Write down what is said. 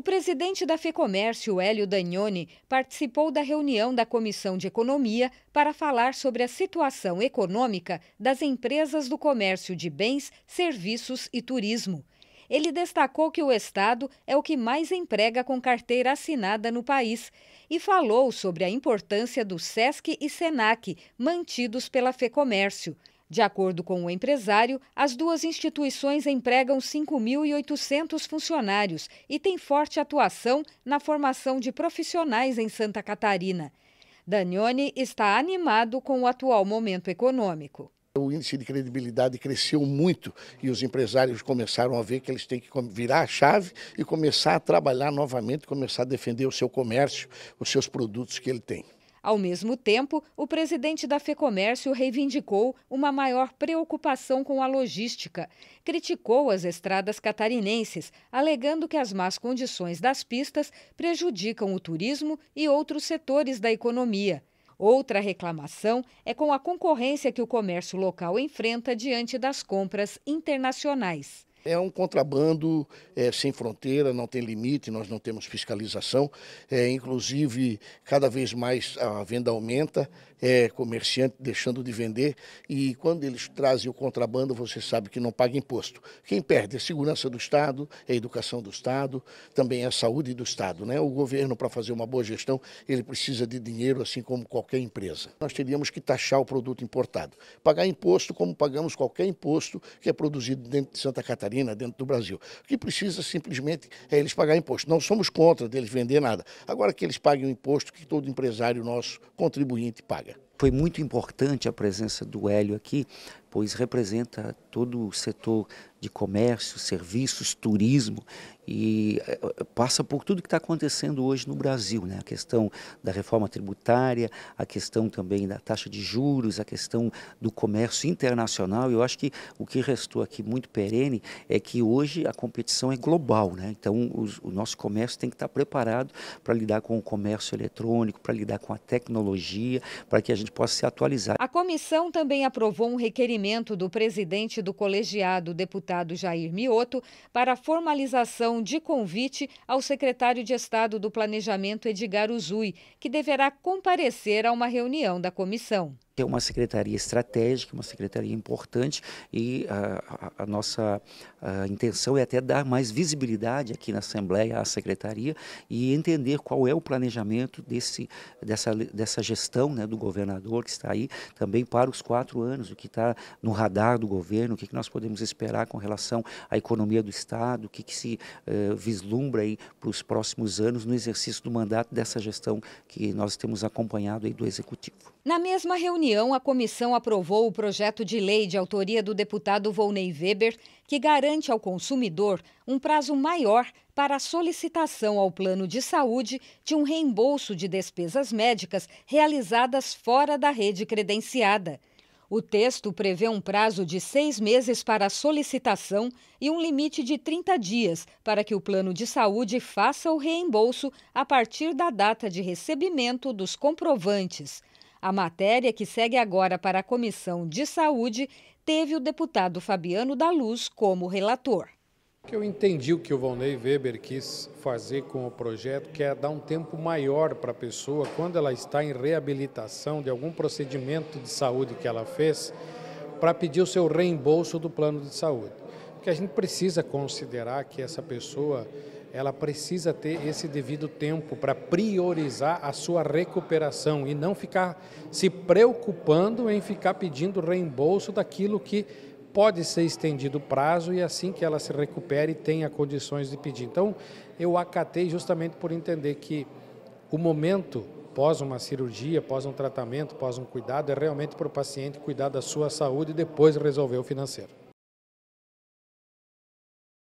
O presidente da FEComércio, Hélio Dagnoni, participou da reunião da Comissão de Economia para falar sobre a situação econômica das empresas do comércio de bens, serviços e turismo. Ele destacou que o Estado é o que mais emprega com carteira assinada no país e falou sobre a importância do SESC e SENAC, mantidos pela FEComércio. De acordo com o empresário, as duas instituições empregam 5.800 funcionários e têm forte atuação na formação de profissionais em Santa Catarina. Danione está animado com o atual momento econômico. O índice de credibilidade cresceu muito e os empresários começaram a ver que eles têm que virar a chave e começar a trabalhar novamente, começar a defender o seu comércio, os seus produtos que ele tem. Ao mesmo tempo, o presidente da FEComércio reivindicou uma maior preocupação com a logística. Criticou as estradas catarinenses, alegando que as más condições das pistas prejudicam o turismo e outros setores da economia. Outra reclamação é com a concorrência que o comércio local enfrenta diante das compras internacionais. É um contrabando é, sem fronteira, não tem limite, nós não temos fiscalização. É, inclusive, cada vez mais a venda aumenta, é, comerciante deixando de vender. E quando eles trazem o contrabando, você sabe que não paga imposto. Quem perde é a segurança do Estado, é a educação do Estado, também é a saúde do Estado. Né? O governo, para fazer uma boa gestão, ele precisa de dinheiro, assim como qualquer empresa. Nós teríamos que taxar o produto importado. Pagar imposto como pagamos qualquer imposto que é produzido dentro de Santa Catarina Catarina, dentro do Brasil. O que precisa simplesmente é eles pagar imposto. Não somos contra deles vender nada. Agora que eles paguem o imposto que todo empresário nosso, contribuinte, paga. Foi muito importante a presença do Hélio aqui, pois representa todo o setor de comércio, serviços, turismo e eh, eh, passa por tudo que está acontecendo hoje no Brasil, né? A questão da reforma tributária, a questão também da taxa de juros, a questão do comércio internacional. Eu acho que o que restou aqui muito perene é que hoje a competição é global, né? Então os, o nosso comércio tem que estar preparado para lidar com o comércio eletrônico, para lidar com a tecnologia, para que a gente possa se atualizar. A comissão também aprovou um requerimento depoimento do presidente do colegiado, deputado Jair Mioto, para formalização de convite ao secretário de Estado do Planejamento, Edgar Uzui, que deverá comparecer a uma reunião da comissão é uma secretaria estratégica, uma secretaria importante e a, a, a nossa a intenção é até dar mais visibilidade aqui na Assembleia à secretaria e entender qual é o planejamento desse, dessa, dessa gestão né, do governador que está aí também para os quatro anos, o que está no radar do governo, o que, que nós podemos esperar com relação à economia do Estado, o que, que se eh, vislumbra aí para os próximos anos no exercício do mandato dessa gestão que nós temos acompanhado aí do Executivo. Na mesma reunião, reunião, a comissão aprovou o projeto de lei de autoria do deputado Volney Weber, que garante ao consumidor um prazo maior para a solicitação ao plano de saúde de um reembolso de despesas médicas realizadas fora da rede credenciada. O texto prevê um prazo de seis meses para a solicitação e um limite de 30 dias para que o plano de saúde faça o reembolso a partir da data de recebimento dos comprovantes. A matéria que segue agora para a Comissão de Saúde teve o deputado Fabiano da Luz como relator. que Eu entendi o que o Valnei Weber quis fazer com o projeto, que é dar um tempo maior para a pessoa, quando ela está em reabilitação de algum procedimento de saúde que ela fez, para pedir o seu reembolso do plano de saúde. Porque a gente precisa considerar que essa pessoa ela precisa ter esse devido tempo para priorizar a sua recuperação e não ficar se preocupando em ficar pedindo reembolso daquilo que pode ser estendido o prazo e assim que ela se recupere tenha condições de pedir. Então, eu acatei justamente por entender que o momento pós uma cirurgia, pós um tratamento, pós um cuidado, é realmente para o paciente cuidar da sua saúde e depois resolver o financeiro.